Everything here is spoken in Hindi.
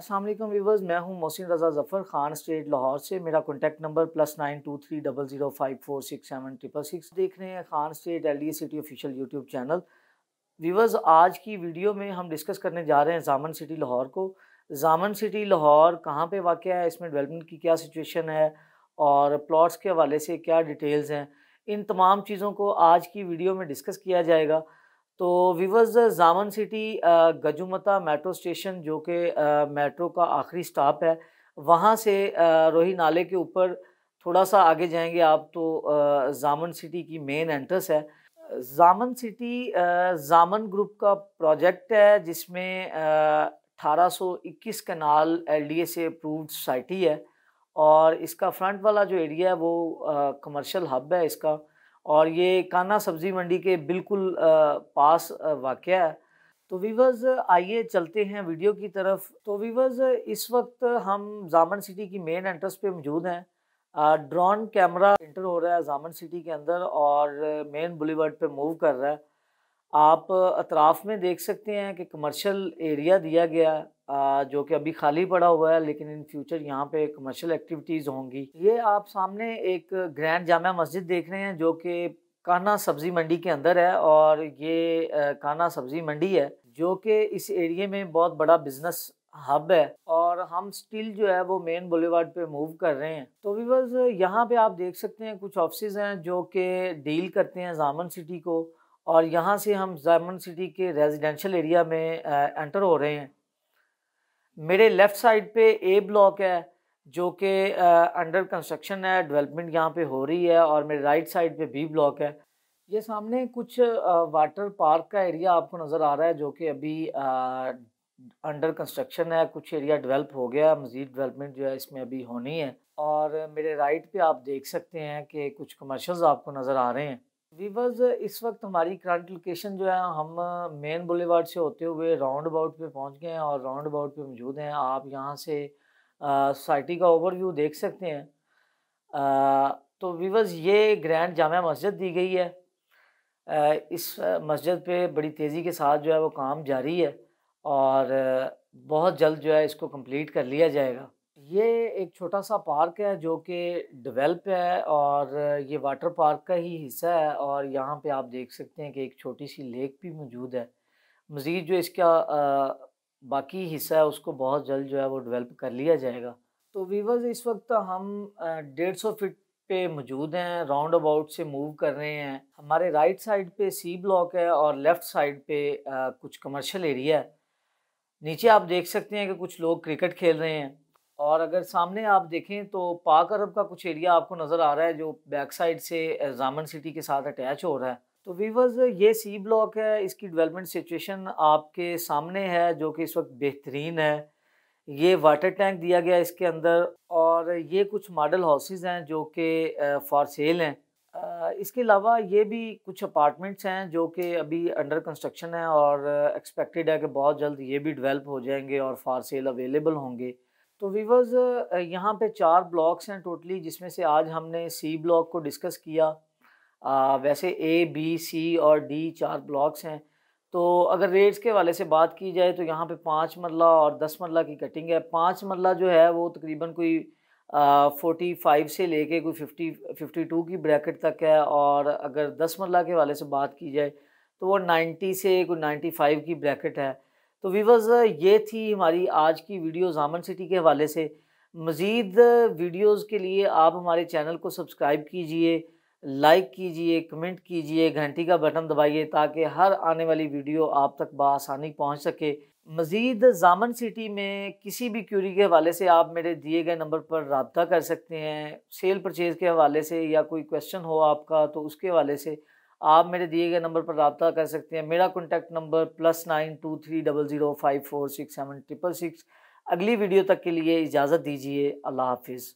असलम व्यूवर्स मैं हूं मोहसिन रजा जफ़र खान स्टेट लाहौर से मेरा contact number plus nine two three double zero five four six seven triple six देख रहे हैं Khan estate L city official YouTube channel viewers आज की वीडियो में हम डिस्कस करने जा रहे हैं जामन सिटी लाहौर को जामन सिटी लाहौर कहाँ पर वाक़ है इसमें डेवलपमेंट की क्या सिचुएशन है और प्लाट्स के हवाले से क्या डिटेल्स हैं इन तमाम चीज़ों को आज की वीडियो में डिस्कस किया जाएगा तो वीवर्स जामन सिटी गजुमता मेट्रो स्टेशन जो कि मेट्रो का आखिरी स्टॉप है वहाँ से रोही नाले के ऊपर थोड़ा सा आगे जाएंगे आप तो जामन सिटी की मेन एंट्रेंस है जामन सिटी जामन ग्रुप का प्रोजेक्ट है जिसमें 1821 कनाल एलडीए से अप्रूव्ड सोसाइटी है और इसका फ्रंट वाला जो एरिया है वो कमर्शियल हब है इसका और ये काना सब्ज़ी मंडी के बिल्कुल पास वाक़ है तो वीवर्स आइए चलते हैं वीडियो की तरफ तो वीवर्स इस वक्त हम जामन सिटी की मेन एंट्रेंस पे मौजूद हैं ड्रोन कैमरा इंटर हो रहा है जामन सिटी के अंदर और मेन बुलीवर्ड पे मूव कर रहा है आप अतराफ़ में देख सकते हैं कि कमर्शियल एरिया दिया गया जो कि अभी खाली पड़ा हुआ है लेकिन इन फ्यूचर यहाँ पे कमर्शियल एक्टिविटीज़ होंगी ये आप सामने एक ग्रैंड जामा मस्जिद देख रहे हैं जो कि काना सब्ज़ी मंडी के अंदर है और ये काना सब्ज़ी मंडी है जो कि इस एरिए में बहुत बड़ा बिज़नेस हब है और हम स्टिल जो है वो मेन बुलेवार्ड पे मूव कर रहे हैं तो व्यूवर्स यहाँ पे आप देख सकते हैं कुछ ऑफिस हैं जो कि डील करते हैं जामन सिटी को और यहाँ से हम जामन सिटी के रेजिडेंशियल एरिया में आ, एंटर हो रहे हैं मेरे लेफ़्ट साइड पे ए ब्लॉक है जो कि अंडर कंस्ट्रक्शन है डेवलपमेंट यहाँ पे हो रही है और मेरे राइट साइड पे बी ब्लॉक है ये सामने कुछ वाटर पार्क का एरिया आपको नज़र आ रहा है जो कि अभी अंडर कंस्ट्रक्शन है कुछ एरिया डेवलप हो गया मज़ीद डेवलपमेंट जो है इसमें अभी होनी है और मेरे राइट पे आप देख सकते हैं कि कुछ कमर्शल्स आपको नज़र आ रहे हैं वीवर्स इस वक्त हमारी करंट लोकेशन जो है हम मेन बुलेवार्ड से होते हुए राउंड अबाउट पे पहुंच गए हैं और राउंड अबाउट पे मौजूद हैं आप यहाँ से सोसाइटी का ओवरव्यू देख सकते हैं आ, तो वीवर्स ये ग्रैंड जामा मस्जिद दी गई है आ, इस मस्जिद पे बड़ी तेज़ी के साथ जो है वो काम जारी है और बहुत जल्द जो है इसको कम्प्लीट कर लिया जाएगा ये एक छोटा सा पार्क है जो कि डेवलप है और ये वाटर पार्क का ही हिस्सा है और यहाँ पे आप देख सकते हैं कि एक छोटी सी लेक भी मौजूद है मज़ीद जो इसका बाकी हिस्सा है उसको बहुत जल्द जो है वो डेवलप कर लिया जाएगा तो वीवर्स इस वक्त हम डेढ़ सौ फिट पे मौजूद हैं राउंड अबाउट से मूव कर रहे हैं हमारे राइट साइड पे सी ब्लॉक है और लेफ़्ट साइड पे कुछ कमर्शियल एरिया है नीचे आप देख सकते हैं कि कुछ लोग क्रिकेट खेल रहे हैं और अगर सामने आप देखें तो पाक अरब का कुछ एरिया आपको नज़र आ रहा है जो बैक साइड से जामन सिटी के साथ अटैच हो रहा है तो वीवर्स ये सी ब्लॉक है इसकी डेवलपमेंट सिचुएशन आपके सामने है जो कि इस वक्त बेहतरीन है ये वाटर टैंक दिया गया इसके अंदर और ये कुछ मॉडल हाउसेज हैं जो कि फॉर सेल हैं इसके अलावा ये भी कुछ अपार्टमेंट्स हैं जो कि अभी अंडर कंस्ट्रक्शन है और एक्सपेक्टेड है कि बहुत जल्द ये भी डेवलप हो जाएंगे और फॉर सेल अवेलेबल होंगे तो वीवर्स यहाँ पे चार ब्लॉक्स हैं टोटली जिसमें से आज हमने सी ब्लॉक को डिस्कस किया आ, वैसे ए बी सी और डी चार ब्लॉक्स हैं तो अगर रेट्स के वाले से बात की जाए तो यहाँ पे पाँच मरला और दस मरला की कटिंग है पाँच मरला जो है वो तकरीबन कोई फोटी फाइव से लेके कोई फिफ्टी फिफ्टी टू की ब्रैकेट तक है और अगर दस मरला के वाले से बात की जाए तो वो नाइन्टी से कोई नाइन्टी फाइव की ब्रैकेट है तो वीवर्स ये थी हमारी आज की वीडियो जामन सिटी के हवाले से मज़ीद वीडियोज़ के लिए आप हमारे चैनल को सब्सक्राइब कीजिए लाइक कीजिए कमेंट कीजिए घंटी का बटन दबाइए ताकि हर आने वाली वीडियो आप तक बसानी पहुँच सके मज़ीद जामन सिटी में किसी भी क्यूरी के हवाले से आप मेरे दिए गए नंबर पर रबता कर सकते हैं सेल परचेज़ के हवाले से या कोई क्वेश्चन हो आपका तो उसके हवाले से आप मेरे दिए गए नंबर पर रबता कर सकते हैं मेरा contact number plus nine two three double zero five four six seven triple six अगली वीडियो तक के लिए इजाज़त दीजिए अल्लाह हाफिज़